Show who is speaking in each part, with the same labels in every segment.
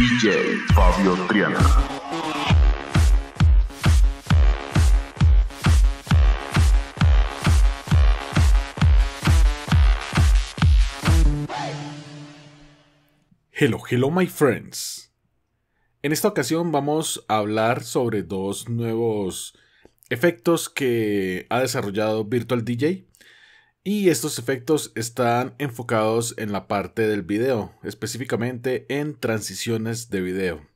Speaker 1: DJ Fabio Triana. Hello, hello my friends. En esta ocasión vamos a hablar sobre dos nuevos efectos que ha desarrollado Virtual DJ y estos efectos están enfocados en la parte del video, específicamente en transiciones de video.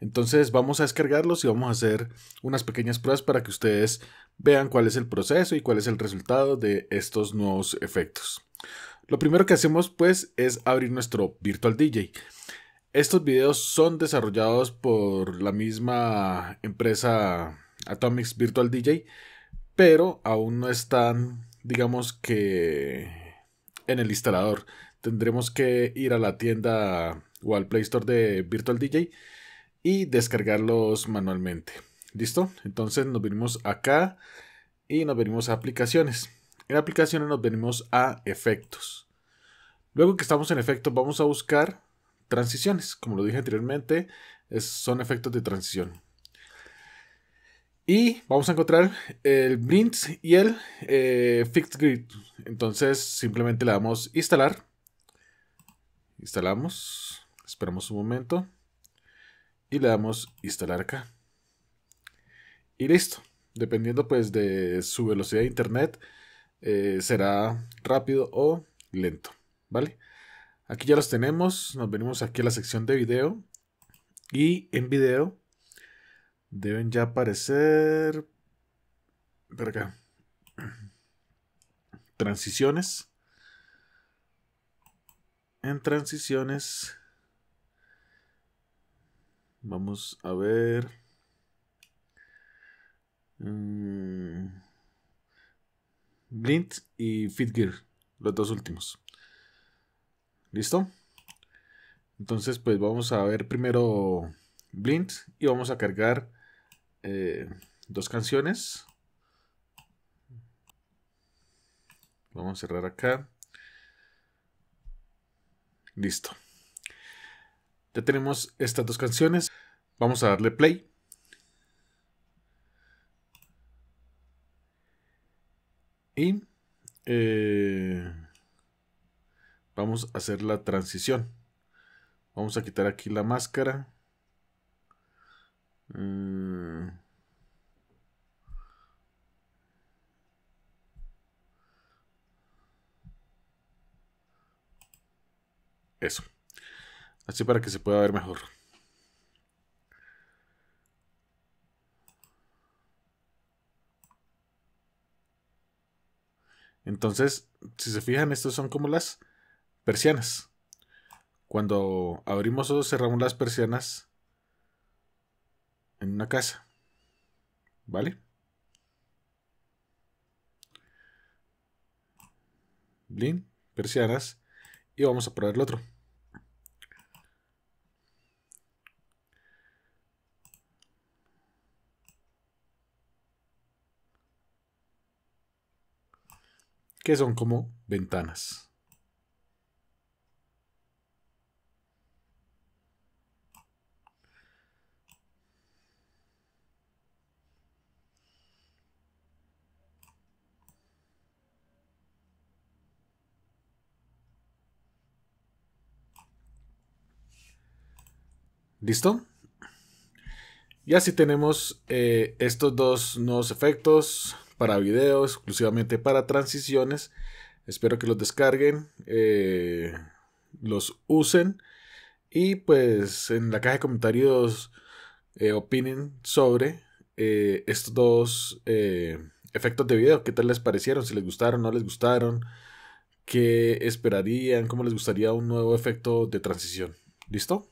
Speaker 1: Entonces vamos a descargarlos y vamos a hacer unas pequeñas pruebas para que ustedes vean cuál es el proceso y cuál es el resultado de estos nuevos efectos. Lo primero que hacemos pues es abrir nuestro Virtual DJ. Estos videos son desarrollados por la misma empresa Atomics Virtual DJ, pero aún no están digamos que en el instalador. Tendremos que ir a la tienda o al Play Store de Virtual DJ y descargarlos manualmente. ¿Listo? Entonces nos venimos acá y nos venimos a aplicaciones. En aplicaciones nos venimos a efectos. Luego que estamos en efectos vamos a buscar transiciones. Como lo dije anteriormente, son efectos de transición. Y vamos a encontrar el Blint y el eh, Fixed Grid. Entonces simplemente le damos instalar. Instalamos. Esperamos un momento. Y le damos instalar acá. Y listo. Dependiendo pues de su velocidad de internet. Eh, será rápido o lento. ¿Vale? Aquí ya los tenemos. Nos venimos aquí a la sección de video. Y en video Deben ya aparecer. Por acá. Transiciones. En transiciones. Vamos a ver. Blind mm, y Fitgear. Los dos últimos. ¿Listo? Entonces, pues vamos a ver primero Blind y vamos a cargar eh, dos canciones. Vamos a cerrar acá. Listo. Ya tenemos estas dos canciones. Vamos a darle play. Y eh, vamos a hacer la transición. Vamos a quitar aquí la máscara. Mm. Eso. Así para que se pueda ver mejor. Entonces, si se fijan, estos son como las persianas. Cuando abrimos o cerramos las persianas, en una casa. ¿Vale? Blin, persianas. Y vamos a probar el otro. Que son como ventanas. ¿Listo? Y así tenemos eh, estos dos nuevos efectos para video, exclusivamente para transiciones. Espero que los descarguen, eh, los usen y pues en la caja de comentarios eh, opinen sobre estos dos efectos de video. ¿Qué tal les parecieron? Si les gustaron, no les gustaron. ¿Qué esperarían? ¿Cómo les gustaría un nuevo efecto de transición? ¿Listo?